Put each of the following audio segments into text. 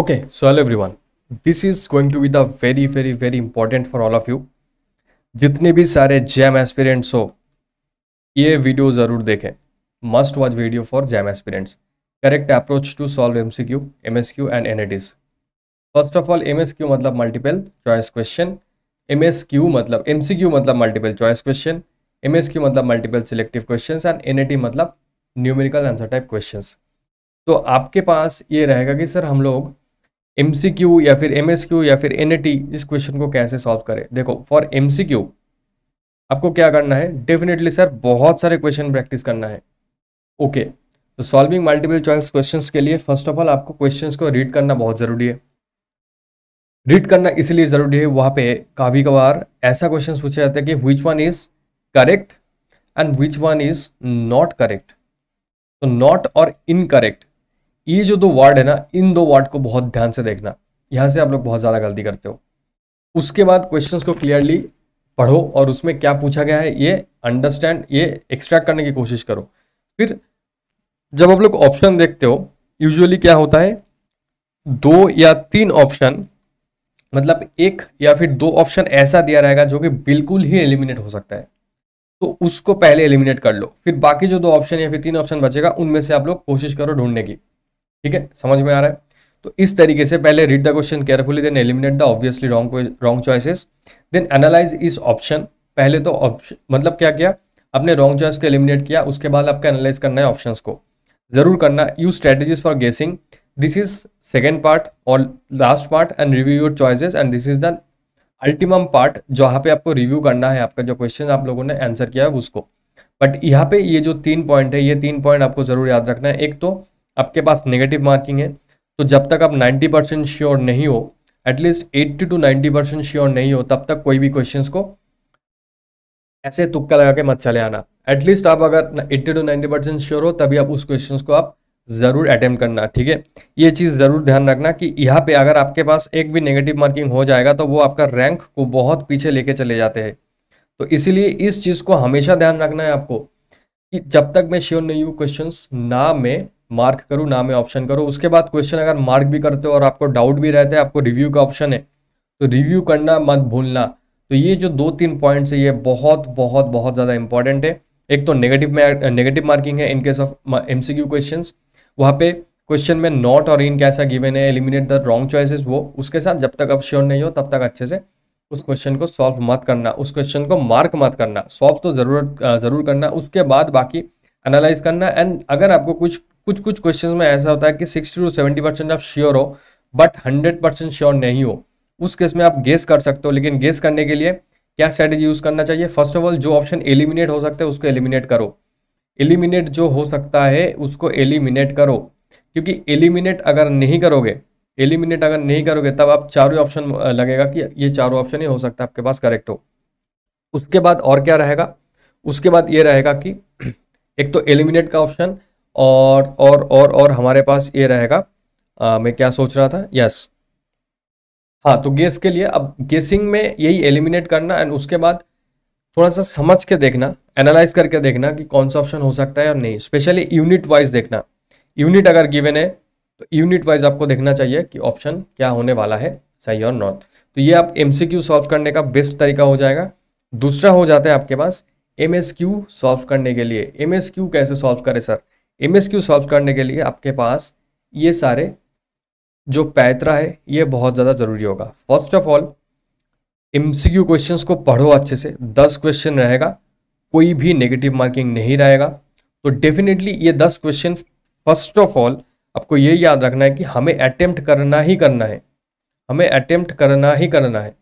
okay so everyone this is going to be the very very very important for all of you जितने भी सारे jam aspirants हो ये video ज़रूर देखें must watch video for JAM aspirants correct approach to solve M C Q M S Q and N A T first of all M S Q मतलब multiple choice question M S Q मतलब M C Q मतलब multiple choice question M S Q मतलब multiple selective question and N A मतलब numerical answer type question तो आपके पास ये रहेगा कि सर हम लोग एम या फिर एम या फिर एन इस क्वेश्चन को कैसे सॉल्व करें देखो फॉर एम आपको क्या करना है डेफिनेटली सर बहुत सारे क्वेश्चन प्रैक्टिस करना है ओके तो सॉल्विंग मल्टीपल चॉइस क्वेश्चंस के लिए फर्स्ट ऑफ ऑल आपको क्वेश्चंस को रीड करना बहुत ज़रूरी है रीड करना इसलिए ज़रूरी है वहाँ पे काफ़ी कभार ऐसा क्वेश्चन पूछा जाता है कि which one is correct and which one is not correct तो नॉट और इनकरेक्ट ये जो दो वर्ड है ना इन दो वर्ड को बहुत ध्यान से देखना यहाँ से आप लोग बहुत ज़्यादा गलती करते हो उसके बाद क्वेश्चंस को क्लियरली पढ़ो और उसमें क्या पूछा गया है ये अंडरस्टैंड ये एक्सट्रैक्ट करने की कोशिश करो फिर जब आप लोग ऑप्शन देखते हो यूजुअली क्या होता है दो या तीन ऑप्शन मतलब एक या फिर दो ऑप्शन ऐसा दिया रहेगा जो कि बिल्कुल ही एलिमिनेट हो सकता है तो उसको पहले एलिमिनेट कर लो फिर बाकी जो दो ऑप्शन या फिर तीन ऑप्शन बचेगा उनमें से आप लोग कोशिश करो ढूंढने की ठीक है समझ में आ रहा है तो इस तरीके से पहले read the question carefully then eliminate the obviously wrong wrong choices then analyse इस ऑप्शन पहले तो ऑप्शन मतलब क्या किया आपने रॉन्ग चॉइस को एलिमिनेट किया उसके बाद आपका एनालाइज करना है ऑप्शंस को जरूर करना use strategies for guessing this is second part और last part and review your choices and this is the ultimate part जहाँ पे आपको रिव्यू करना है आपका जो क्वेश्चन आप लोगों ने आंसर किया है उसको बट यहाँ पे ये जो तीन पॉइंट है ये तीन पॉइंट आपको जरूर याद रखना है एक तो आपके पास नेगेटिव मार्किंग है तो जब तक आप 90 परसेंट श्योर नहीं हो एटलीस्ट 80 टू 90 परसेंट श्योर नहीं हो तब तक कोई भी क्वेश्चन को ऐसे तुक्का लगा के मत चले आना एटलीस्ट आप अगर 80 टू 90 परसेंट श्योर हो तभी आप उस क्वेश्चन को आप ज़रूर अटेम्प्ट करना ठीक है ये चीज़ ज़रूर ध्यान रखना कि यहाँ पे अगर आपके पास एक भी नेगेटिव मार्किंग हो जाएगा तो वो आपका रैंक को बहुत पीछे लेके चले जाते हैं तो इसीलिए इस चीज़ को हमेशा ध्यान रखना है आपको कि जब तक मैं श्योर नहीं हूँ क्वेश्चन ना मैं मार्क करूँ ना मैं ऑप्शन करूँ उसके बाद क्वेश्चन अगर मार्क भी करते हो और आपको डाउट भी रहता है आपको रिव्यू का ऑप्शन है तो रिव्यू करना मत भूलना तो ये जो दो तीन पॉइंट्स है ये बहुत बहुत बहुत ज़्यादा इंपॉर्टेंट है एक तो नेगेटिव में नेगेटिव मार्किंग है in case of M C Q question वहाँ पे क्वेश्चन में नॉट और इन कैसा गिवन है एलिमिनेट द रॉन्ग चॉइसेस वो उसके साथ जब तक आप श्योर नहीं हो तब तक अच्छे से उस क्वेश्चन को सॉल्व मत करना उस क्वेश्चन को मार्क मत करना सॉल्व तो ज़रूर ज़रूर करना उसके बाद बाकी एनालाइज करना एंड अगर आपको कुछ कुछ कुछ क्वेश्चन में ऐसा होता है कि सिक्सटी टू सेवेंटी परसेंट आप श्योर हो बट हंड्रेड परसेंट श्योर नहीं हो उस केस में आप गेस कर सकते हो लेकिन गेस करने के लिए क्या स्ट्रेटेजी यूज़ करना चाहिए फर्स्ट ऑफ ऑल जो ऑप्शन एलिमिनेट हो सकता है उसको एलिमिनेट करो एलिमिनेट जो हो सकता है उसको एलिमिनेट करो क्योंकि एलिमिनेट अगर नहीं करोगे एलिमिनेट अगर नहीं करोगे तब आप चारों ऑप्शन लगेगा कि ये चारों ऑप्शन ही हो सकता है आपके पास करेक्ट हो उसके बाद और क्या रहेगा उसके बाद ये रहेगा कि एक तो एलिमिनेट का ऑप्शन और और और और हमारे पास ये रहेगा मैं क्या सोच रहा था यस हाँ तो गेस के लिए अब गेसिंग में यही एलिमिनेट करना एंड उसके बाद थोड़ा सा समझ के देखना एनालाइज करके देखना कि कौन सा ऑप्शन हो सकता है और नहीं स्पेशली यूनिट वाइज देखना यूनिट अगर गिवन है तो यूनिट वाइज आपको देखना चाहिए कि ऑप्शन क्या होने वाला है सही और नॉट तो ये आप एम सॉल्व करने का बेस्ट तरीका हो जाएगा दूसरा हो जाता है आपके पास एम सॉल्व करने के लिए एम कैसे सॉल्व करें sir M S Q solve करने के लिए आपके पास ये सारे जो पैतरा है ये बहुत ज़्यादा ज़रूरी होगा first of all M C Q question को पढ़ो अच्छे से दस क्वेश्चन रहेगा कोई भी नेगेटिव मार्किंग नहीं रहेगा तो डेफिनेटली ये दस क्वेश्चन फर्स्ट ऑफ ऑल आपको ये याद रखना है कि हमें अटेम्प्ट करना ही करना है हमें अटेम्प्ट करना ही करना है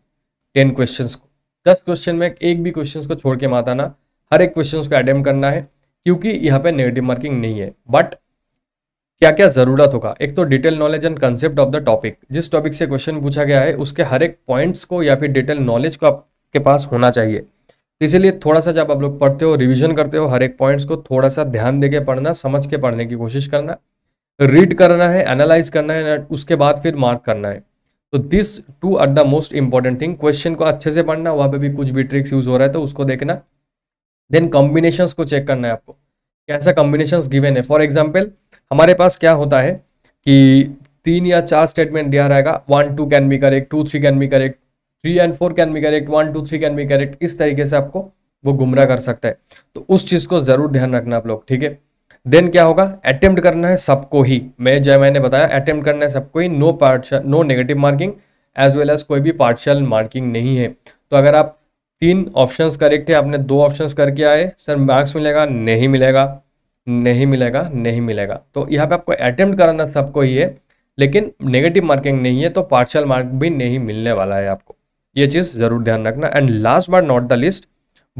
टेन क्वेश्चन को दस क्वेश्चन में एक भी क्वेश्चन को छोड़ के मत आना हर एक क्वेश्चन को अटेम्प्ट करना है क्योंकि यहाँ पे नेगेटिव मार्किंग नहीं है बट क्या क्या ज़रूरत होगा एक तो detail knowledge and concept of the topic जिस टॉपिक से क्वेश्चन पूछा गया है उसके हर एक पॉइंट्स को या फिर डिटेल नॉलेज को आपके पास होना चाहिए तो इसीलिए थोड़ा सा जब आप लोग पढ़ते हो रिविजन करते हो हर एक पॉइंट्स को थोड़ा सा ध्यान दे के पढ़ना समझ के पढ़ने की कोशिश करना रीड करना है एनालाइज करना है उसके बाद फिर मार्क करना है तो this two are the most important thing question को अच्छे से पढ़ना वहाँ पे भी कुछ भी ट्रिक्स यूज हो रहा है तो उसको देखना देन कॉम्बिनेशंस को चेक करना है आपको कैसा कॉम्बिनेशंस गिवेन है फॉर एग्जांपल हमारे पास क्या होता है कि तीन या चार स्टेटमेंट दिया रहेगा one two can be correct two three can be correct three and four can be correct one two three can be correct इस तरीके से आपको वो गुमराह कर सकता है तो उस चीज़ को ज़रूर ध्यान रखना आप लोग ठीक है देन क्या होगा अटेम्प्ट करना है सबको ही मैं जय मैंने बताया अटेम्प्ट करना है सबको ही no partial no negative marking as well as कोई भी पार्शल मार्किंग नहीं है तो अगर आप तीन ऑप्शंस करेक्ट है आपने दो ऑप्शंस करके आए सर मार्क्स मिलेगा नहीं मिलेगा नहीं मिलेगा नहीं मिलेगा तो यहाँ पे आपको अटेम्प्ट कराना सबको ही है लेकिन नेगेटिव मार्किंग नहीं है तो पार्शल मार्क भी नहीं मिलने वाला है आपको ये चीज़ ज़रूर ध्यान रखना and last but not the least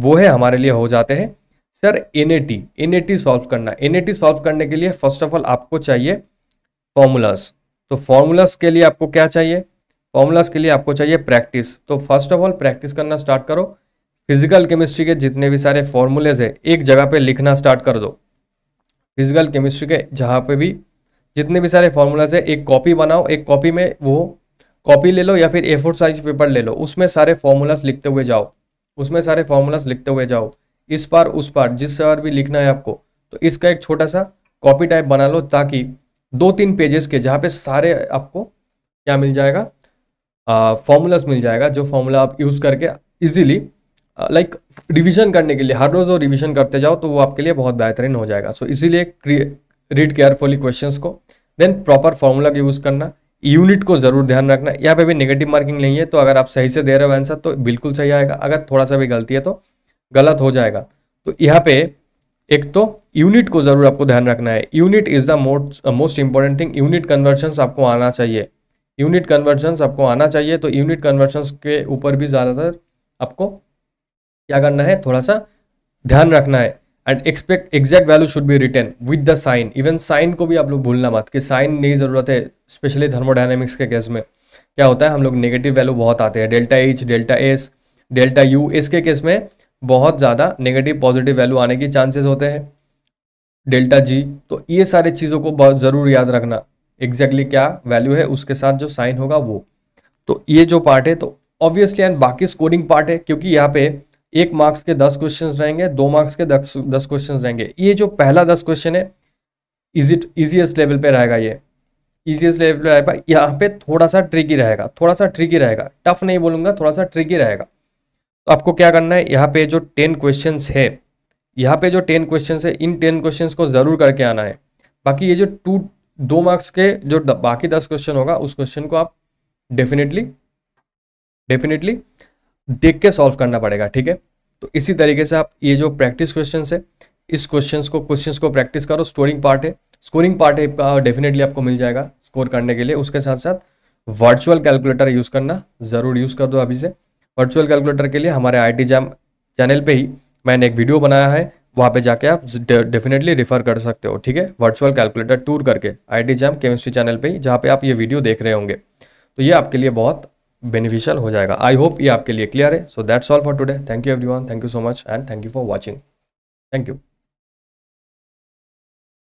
वो है हमारे लिए हो जाते हैं sir N A T N A T solve करना एन ए टी सॉल्व करने के लिए फर्स्ट ऑफ ऑल आपको चाहिए फॉर्मूलाज तो फॉर्मूलाज के लिए आपको क्या चाहिए फॉर्मूलाज के लिए आपको चाहिए प्रैक्टिस तो फर्स्ट ऑफ ऑल प्रैक्टिस करना स्टार्ट करो फिजिकल केमिस्ट्री के जितने भी सारे फॉर्मूलेज है एक जगह पे लिखना स्टार्ट कर दो फिजिकल केमिस्ट्री के जहाँ पे भी जितने भी सारे फॉर्मूलाज है एक कॉपी बनाओ एक कॉपी में वो कॉपी ले लो या फिर ए फोर साइज पेपर ले लो उसमें सारे फॉर्मूलाज लिखते हुए जाओ उसमें सारे फॉर्मूलाज लिखते हुए जाओ इस पार उस पार जिस बार भी लिखना है आपको तो इसका एक छोटा सा कॉपी टाइप बना लो ताकि दो तीन पेजेस के जहाँ पे सारे आपको क्या मिल जाएगा फॉर्मूलाज मिल जाएगा जो फॉर्मूला आप यूज़ करके ईजिली लाइक रिविजन करने के लिए हर रोज़ वो रिविजन करते जाओ तो वो आपके लिए बहुत बेहतरीन हो जाएगा सो so, इसीलिए रीड केयरफुली क्वेश्चन को देन प्रॉपर फॉर्मूला का यूज़ करना यूनिट को ज़रूर ध्यान रखना यहाँ पे भी नेगेटिव मार्किंग नहीं है तो अगर आप सही से दे रहे हो आंसर तो बिल्कुल सही आएगा अगर थोड़ा सा भी गलती है तो गलत हो जाएगा तो यहाँ पे एक तो यूनिट को ज़रूर आपको ध्यान रखना है unit is the most most important thing unit conversion आपको आना चाहिए यूनिट कन्वर्जन्स आपको आना चाहिए तो यूनिट कन्वर्जन्स के ऊपर भी ज़्यादातर आपको क्या करना है थोड़ा सा ध्यान रखना है and expect exact value should be return with the sign even sign को भी आप लोग भूलना मत कि साइन नहीं ज़रूरत है स्पेशली थर्मोडाइनमिक्स के केस में क्या होता है हम लोग नेगेटिव वैल्यू बहुत आते हैं delta H delta S delta U के केस में बहुत ज़्यादा नेगेटिव पॉजिटिव वैल्यू आने के चांसेस होते हैं डेल्टा जी तो ये सारे चीज़ों को बहुत ज़रूर याद रखना एग्जैक्टली क्या वैल्यू है उसके साथ जो साइन होगा वो तो ये जो पार्ट है तो ऑब्वियसली एंड बाकी स्कोरिंग पार्ट है क्योंकि यहाँ पे एक मार्क्स के दस क्वेश्चन रहेंगे दो मार्क्स के दस दस क्वेश्चन रहेंगे ये जो पहला दस क्वेश्चन है इजी इजीएस्ट लेवल पे रहेगा ये इजीएस्ट लेवल पे रहेगा यहाँ पे थोड़ा सा ट्रिकी रहेगा थोड़ा सा ट्रिकी रहेगा टफ नहीं बोलूँगा थोड़ा सा ट्रिकी रहेगा तो आपको क्या करना है यहाँ पे जो टेन क्वेश्चन है यहाँ पे जो टेन क्वेश्चन है इन टेन क्वेश्चन को ज़रूर करके आना है बाकी ये जो टू दो मार्क्स के जो द, बाकी दस क्वेश्चन होगा उस क्वेश्चन को आप डेफिनेटली डेफिनेटली देख के सॉल्व करना पड़ेगा ठीक है तो इसी तरीके से आप ये जो प्रैक्टिस क्वेश्चन है इस क्वेश्चन को क्वेश्चन को प्रैक्टिस करो स्टोरिंग पार्ट है स्कोरिंग पार्ट है डेफिनेटली आपको मिल जाएगा स्कोर करने के लिए उसके साथ साथ वर्चुअल कैलकुलेटर यूज़ करना ज़रूर यूज़ कर दो अभी से वर्चुअल कैलकुलेटर के लिए हमारे आई टी जैम चैनल पे ही मैंने एक वीडियो बनाया है वहाँ पे जाके आप डेफिनेटली रिफर कर सकते हो ठीक है वर्चुअल कैलकुलेटर टूर करके आईडी जैम केमिस्ट्री चैनल पे जहाँ पे आप ये वीडियो देख रहे होंगे तो ये आपके लिए बहुत बेनिफिशियल हो जाएगा आई होप ये आपके लिए क्लियर है so that's all for today thank you everyone thank you so much and thank you for watching thank you